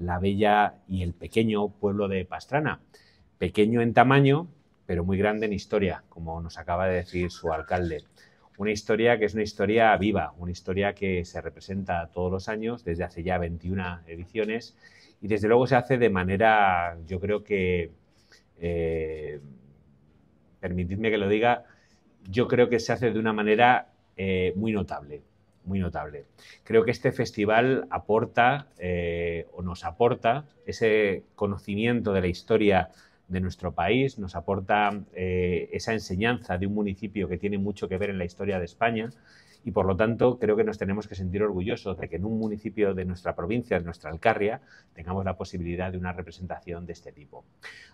la bella y el pequeño pueblo de Pastrana. Pequeño en tamaño, pero muy grande en historia, como nos acaba de decir su alcalde. Una historia que es una historia viva, una historia que se representa todos los años, desde hace ya 21 ediciones, y desde luego se hace de manera, yo creo que, eh, permitidme que lo diga, yo creo que se hace de una manera eh, muy notable muy notable. Creo que este festival aporta eh, o nos aporta ese conocimiento de la historia de nuestro país, nos aporta eh, esa enseñanza de un municipio que tiene mucho que ver en la historia de España y por lo tanto creo que nos tenemos que sentir orgullosos de que en un municipio de nuestra provincia, de nuestra Alcarria, tengamos la posibilidad de una representación de este tipo.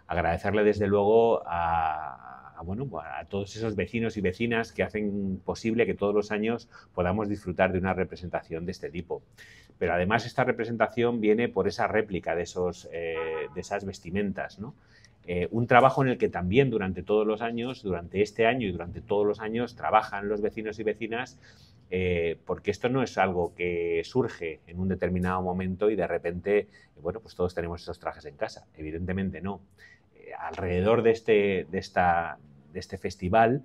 Agradecerle desde luego a, bueno, a todos esos vecinos y vecinas que hacen posible que todos los años podamos disfrutar de una representación de este tipo. Pero además esta representación viene por esa réplica de, esos, eh, de esas vestimentas, ¿no? Eh, un trabajo en el que también durante todos los años, durante este año y durante todos los años, trabajan los vecinos y vecinas, eh, porque esto no es algo que surge en un determinado momento y de repente, bueno, pues todos tenemos esos trajes en casa. Evidentemente no. Eh, alrededor de este, de esta, de este festival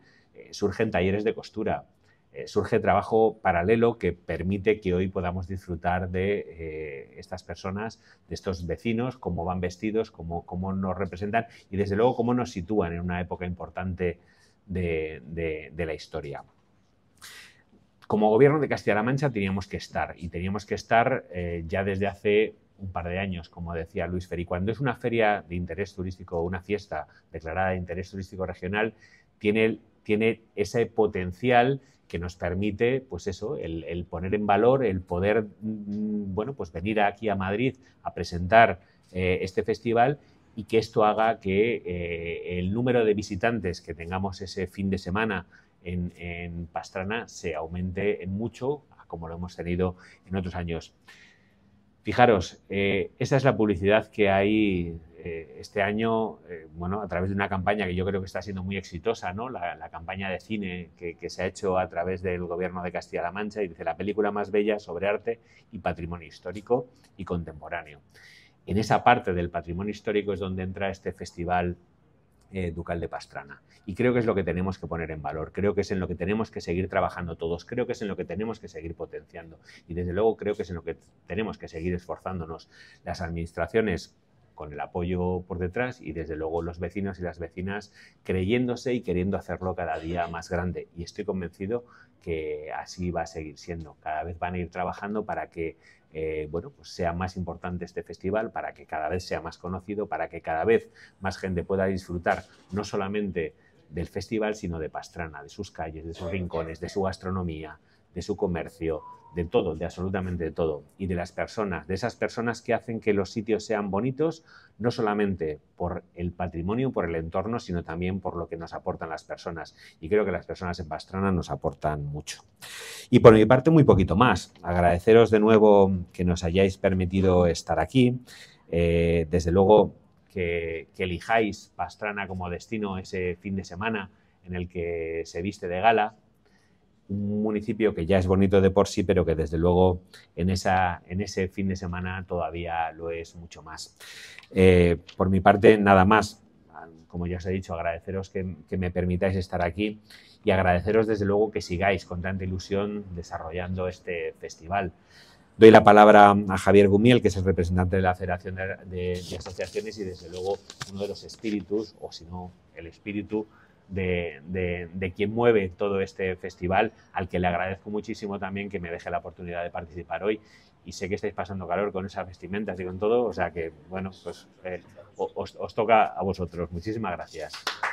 surgen talleres de costura, eh, surge trabajo paralelo que permite que hoy podamos disfrutar de eh, estas personas, de estos vecinos, cómo van vestidos, cómo, nos representan y desde luego cómo nos sitúan en una época importante de, la historia. Como gobierno de Castilla-La Mancha teníamos que estar y teníamos que estar eh, ya desde hace un par de años, como decía Luis Ferry. Cuando es una feria de interés turístico o una fiesta declarada de interés turístico regional, tiene, tiene ese potencial que nos permite, pues eso, el, poner en valor, el poder, mm, bueno, pues venir aquí a Madrid a presentar eh, este festival y que esto haga que eh, el número de visitantes que tengamos ese fin de semana en, Pastrana se aumente en mucho, como lo hemos tenido en otros años. Fijaros, eh, esa es la publicidad que hay eh, este año, eh, bueno, a través de una campaña que yo creo que está siendo muy exitosa, ¿no? La, campaña de cine que, se ha hecho a través del gobierno de Castilla-La Mancha y dice la película más bella sobre arte y patrimonio histórico y contemporáneo. En esa parte del patrimonio histórico es donde entra este festival eh, Ducal de Pastrana. Y creo que es lo que tenemos que poner en valor, creo que es en lo que tenemos que seguir trabajando todos, creo que es en lo que tenemos que seguir potenciando y desde luego creo que es en lo que tenemos que seguir esforzándonos las administraciones con el apoyo por detrás y desde luego los vecinos y las vecinas creyéndose y queriendo hacerlo cada día más grande. Y estoy convencido que así va a seguir siendo. Cada vez van a ir trabajando para que eh, bueno, pues sea más importante este festival, para que cada vez sea más conocido, para que cada vez más gente pueda disfrutar no solamente del festival, sino de Pastrana, de sus calles, de sus rincones, de su gastronomía, de su comercio, de todo, de absolutamente de todo, y de las personas, de esas personas que hacen que los sitios sean bonitos, no solamente por el patrimonio, por el entorno, sino también por lo que nos aportan las personas. Y creo que las personas en Pastrana nos aportan mucho. Y por mi parte, muy poquito más. Agradeceros de nuevo que nos hayáis permitido estar aquí. Eh, desde luego que, que elijáis Pastrana como destino ese fin de semana en el que se viste de gala un municipio que ya es bonito de por sí, pero que desde luego en, esa, en ese fin de semana todavía lo es mucho más. Eh, por mi parte, nada más. Como ya os he dicho, agradeceros que, me permitáis estar aquí y agradeceros desde luego que sigáis con tanta ilusión desarrollando este festival. Doy la palabra a Javier Gumiel, que es el representante de la Federación de Asociaciones y desde luego uno de los espíritus, o si no, el espíritu de, quien mueve todo este festival, al que le agradezco muchísimo también que me deje la oportunidad de participar hoy. Y sé que estáis pasando calor con esas vestimentas y con todo, o sea que, bueno, pues eh, os toca a vosotros. Muchísimas gracias.